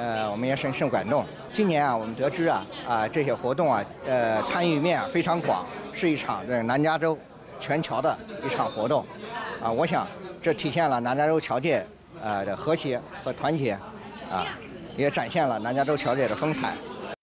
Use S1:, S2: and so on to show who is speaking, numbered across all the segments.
S1: 呃，我们也深受感动。今年啊，我们得知啊，啊，这些活动啊，呃，参与面啊非常广，是一场在南加州全桥的一场活动。啊，我想这体现了南加州侨界呃的和谐和团结，啊，也展现了南加州侨界的风采。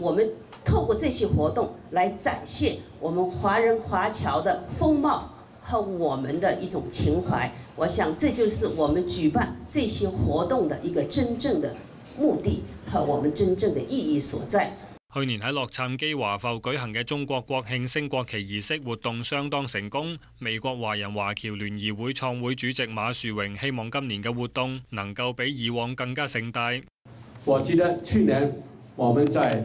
S2: 我们透过这些活动来展现我们华人华侨的风貌和我们的一种情怀，我想这就是我们举办这些活动的一个真正的目的和我们真正的意义所在。
S3: 去年喺洛杉矶华埠举行嘅中国国庆升国旗仪式活动相当成功。美国华人华侨联谊会创会主席马树荣希望今年嘅活动能够比以往更加盛大。我记得去年我们在